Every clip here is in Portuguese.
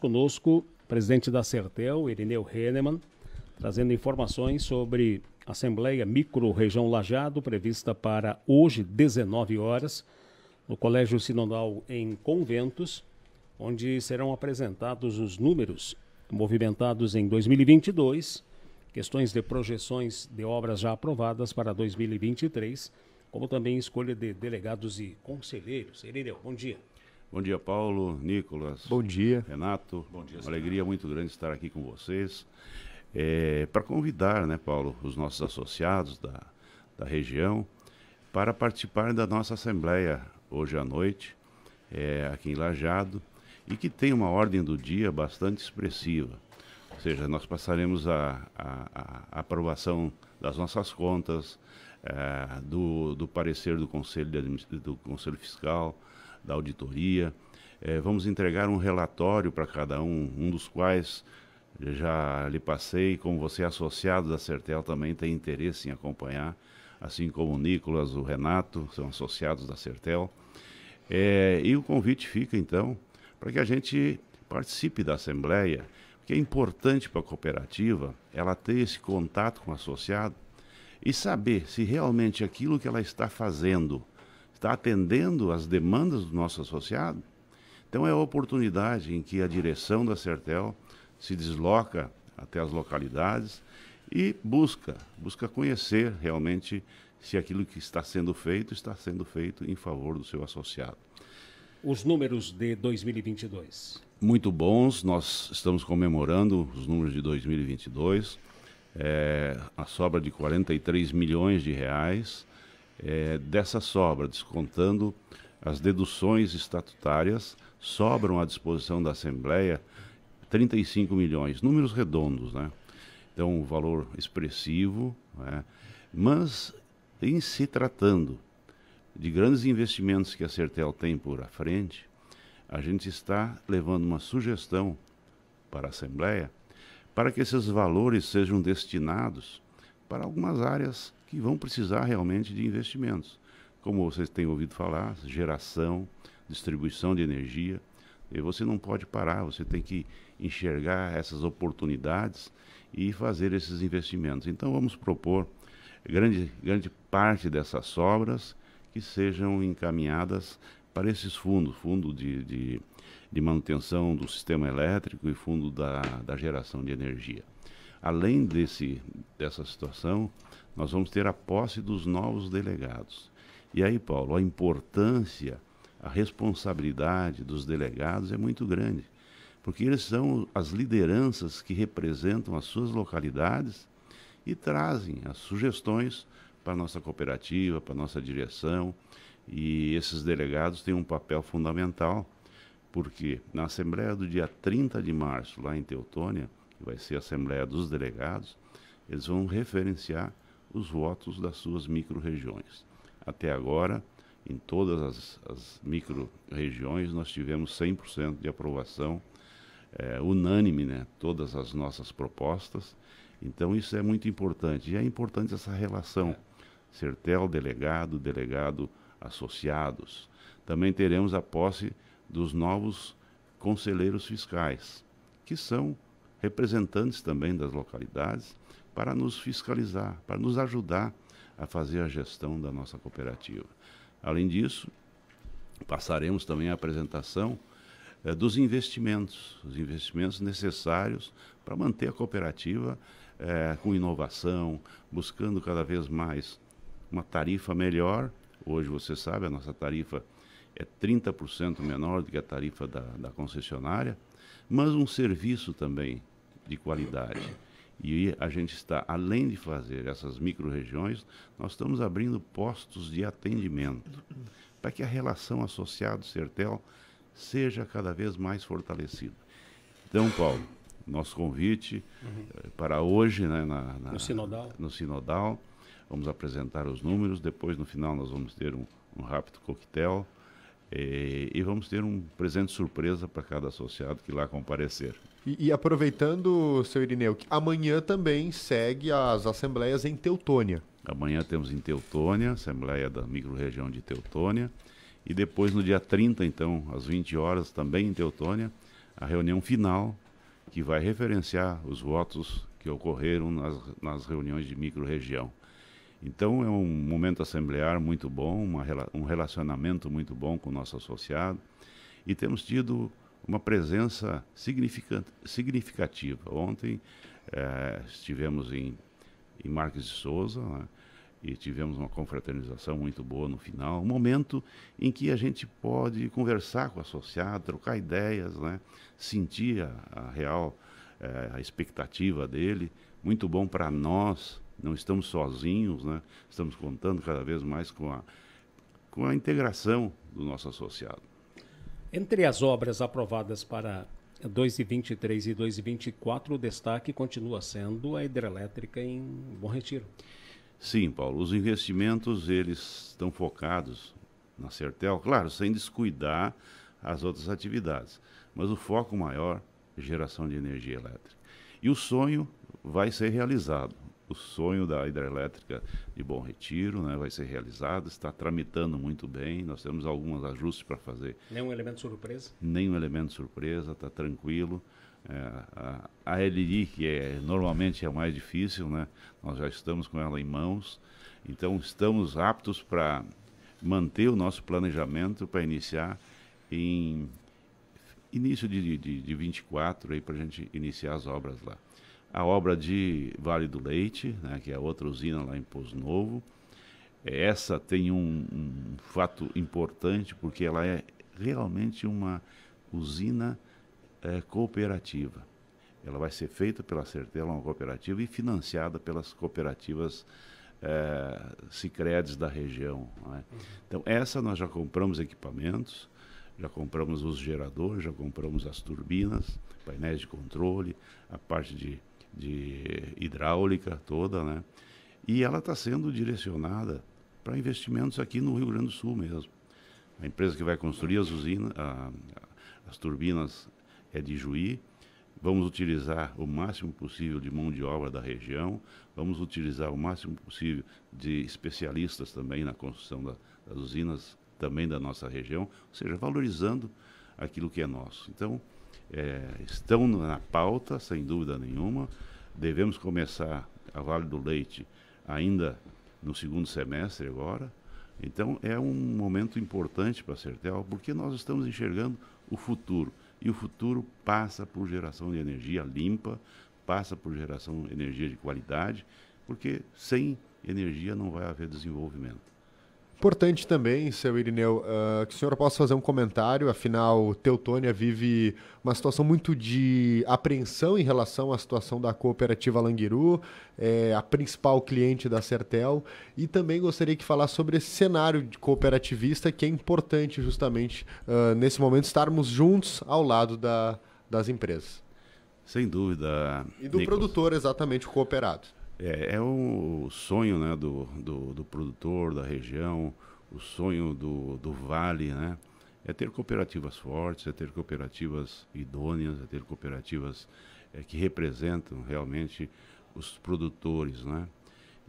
Conosco, presidente da Certel, Irineu Henneman, trazendo informações sobre a Assembleia Micro Região Lajado, prevista para hoje, 19 horas, no Colégio Sinodal em Conventos, onde serão apresentados os números movimentados em 2022, questões de projeções de obras já aprovadas para 2023, como também escolha de delegados e conselheiros. Irineu, bom dia. Bom dia, Paulo, Nicolas. Bom dia. Renato. Bom dia, Uma alegria muito grande estar aqui com vocês. É, para convidar, né, Paulo, os nossos associados da, da região para participar da nossa assembleia hoje à noite, é, aqui em Lajado, e que tem uma ordem do dia bastante expressiva. Ou seja, nós passaremos a, a, a aprovação das nossas contas, é, do, do, parecer do Conselho, de, do Conselho Fiscal, da auditoria. É, vamos entregar um relatório para cada um, um dos quais já lhe passei, como você associado da Certel também tem interesse em acompanhar, assim como o Nicolas, o Renato, são associados da Certel. É, eh, e o convite fica, então, para que a gente participe da Assembleia, porque é importante para a cooperativa ela ter esse contato com o associado, e saber se realmente aquilo que ela está fazendo está atendendo às demandas do nosso associado. Então é a oportunidade em que a direção da Sertel se desloca até as localidades e busca, busca conhecer realmente se aquilo que está sendo feito está sendo feito em favor do seu associado. Os números de 2022. Muito bons, nós estamos comemorando os números de 2022 é, a sobra de 43 milhões de reais. É, dessa sobra, descontando as deduções estatutárias, sobram à disposição da Assembleia 35 milhões, números redondos, né? Então, um valor expressivo, né? mas em se tratando de grandes investimentos que a Certel tem por à frente, a gente está levando uma sugestão para a Assembleia para que esses valores sejam destinados para algumas áreas que vão precisar realmente de investimentos. Como vocês têm ouvido falar, geração, distribuição de energia. E você não pode parar, você tem que enxergar essas oportunidades e fazer esses investimentos. Então vamos propor grande, grande parte dessas sobras que sejam encaminhadas para esses fundos, fundo de, de de manutenção do sistema elétrico e fundo da, da geração de energia. Além desse, dessa situação, nós vamos ter a posse dos novos delegados. E aí, Paulo, a importância, a responsabilidade dos delegados é muito grande, porque eles são as lideranças que representam as suas localidades e trazem as sugestões para a nossa cooperativa, para a nossa direção. E esses delegados têm um papel fundamental porque na Assembleia do dia 30 de março, lá em Teutônia, que vai ser a Assembleia dos Delegados, eles vão referenciar os votos das suas micro-regiões. Até agora, em todas as, as micro-regiões, nós tivemos 100% de aprovação é, unânime, né? todas as nossas propostas. Então, isso é muito importante. E é importante essa relação. É. Sertel, delegado, delegado, associados. Também teremos a posse dos novos conselheiros fiscais, que são representantes também das localidades, para nos fiscalizar, para nos ajudar a fazer a gestão da nossa cooperativa. Além disso, passaremos também a apresentação eh, dos investimentos, os investimentos necessários para manter a cooperativa eh, com inovação, buscando cada vez mais uma tarifa melhor. Hoje, você sabe, a nossa tarifa é 30% menor do que a tarifa da, da concessionária, mas um serviço também de qualidade. E a gente está, além de fazer essas micro-regiões, nós estamos abrindo postos de atendimento para que a relação associado-Sertel seja cada vez mais fortalecida. Então, Paulo, nosso convite uhum. para hoje né, na, na, no, sinodal. no Sinodal. Vamos apresentar os números, depois no final nós vamos ter um, um rápido coquetel e, é, e, vamos ter um presente surpresa para cada associado que lá comparecer. E, e, aproveitando, seu Irineu, amanhã também segue as assembleias em Teutônia. Amanhã temos em Teutônia, Assembleia da Microrregião de Teutônia. E depois, no dia 30, então, às 20 horas, também em Teutônia, a reunião final, que vai referenciar os votos que ocorreram nas, nas reuniões de microrregião. Então é um momento assemblear muito bom, uma, um relacionamento muito bom com o nosso associado e temos tido uma presença significativa. Ontem eh, estivemos em, em Marques de Souza né, e tivemos uma confraternização muito boa no final, um momento em que a gente pode conversar com o associado, trocar ideias, né, sentir a, a real eh, a expectativa dele, muito bom para nós não estamos sozinhos, né? Estamos contando cada vez mais com a, com a integração do nosso associado. Entre as obras aprovadas para 2023 e 2024, o destaque continua sendo a hidrelétrica em Bom Retiro. Sim, Paulo, os investimentos eles estão focados na Sertel, claro, sem descuidar as outras atividades, mas o foco maior é geração de energia elétrica. E o sonho vai ser realizado o sonho da hidrelétrica de Bom Retiro, né, vai ser realizado, está tramitando muito bem, nós temos alguns ajustes para fazer. Nenhum elemento surpresa? Nenhum elemento surpresa, está tranquilo. É, a, a que é, normalmente é a mais difícil, né, nós já estamos com ela em mãos, então estamos aptos para manter o nosso planejamento para iniciar em início de, de, de 24 aí para a gente iniciar as obras lá a obra de Vale do Leite, né, que é outra usina lá em Pouso Novo. Essa tem um, um fato importante, porque ela é realmente uma usina é, cooperativa. Ela vai ser feita pela Certela, uma cooperativa, e financiada pelas cooperativas é, da região. É? Então, essa nós já compramos equipamentos, já compramos os geradores, já compramos as turbinas, painéis de controle, a parte de de hidráulica toda, né? E ela está sendo direcionada para investimentos aqui no Rio Grande do Sul mesmo. A empresa que vai construir as usinas, a, as turbinas é de Juí. Vamos utilizar o máximo possível de mão de obra da região, vamos utilizar o máximo possível de especialistas também na construção da, das usinas também da nossa região, ou seja, valorizando aquilo que é nosso. Então, é, estão na pauta, sem dúvida nenhuma. Devemos começar a Vale do Leite ainda no segundo semestre agora. Então, é um momento importante para a Sertel, porque nós estamos enxergando o futuro. E o futuro passa por geração de energia limpa, passa por geração de energia de qualidade, porque sem energia não vai haver desenvolvimento. Importante também, seu Irineu, uh, que o senhor possa fazer um comentário, afinal, Teutônia vive uma situação muito de apreensão em relação à situação da cooperativa Languiru, é, a principal cliente da Sertel, e também gostaria que falasse sobre esse cenário de cooperativista que é importante justamente uh, nesse momento estarmos juntos ao lado da, das empresas. Sem dúvida. E do Nicolas. produtor, exatamente, o cooperado. É, é o sonho né, do, do, do, produtor, da região, o sonho do, do vale, né? É ter cooperativas fortes, é ter cooperativas idôneas, é ter cooperativas é, que representam realmente os produtores, né?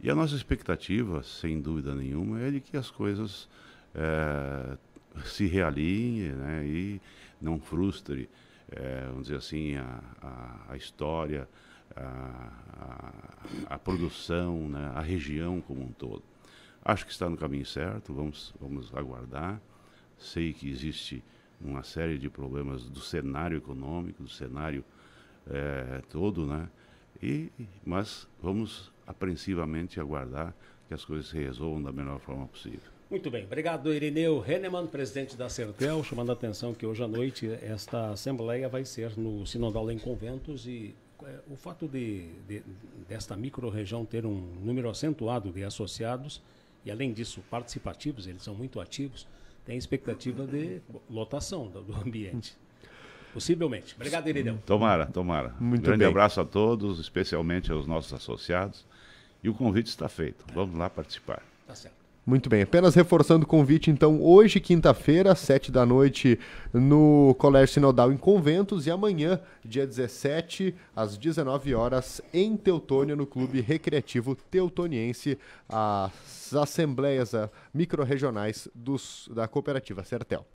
E a nossa expectativa, sem dúvida nenhuma, é de que as coisas é, se realinhem né, e não frustre, é, vamos dizer assim, a, a, a história, a, a, a produção, né, a região como um todo. Acho que está no caminho certo, vamos, vamos aguardar. Sei que existe uma série de problemas do cenário econômico, do cenário é, todo, né? E, mas vamos apreensivamente aguardar que as coisas se resolvam da melhor forma possível. Muito bem, obrigado Irineu Henneman, presidente da Sertel, chamando a atenção que hoje à noite esta assembleia vai ser no Sinodal em Conventos e é, o fato de, de desta microrregião ter um número acentuado de associados e além disso participativos, eles são muito ativos, tem expectativa de lotação do, do ambiente. Possivelmente. Obrigado, Iridão. Tomara, tomara. Muito Grande bem. abraço a todos, especialmente aos nossos associados. E o convite está feito. Vamos lá participar. Tá certo. Muito bem, apenas reforçando o convite, então, hoje, quinta-feira, às 7 da noite, no Colégio Sinodal em Conventos, e amanhã, dia 17, às 19 horas, em Teutônia, no Clube Recreativo Teutoniense, as assembleias ah, micro dos, da cooperativa Certel.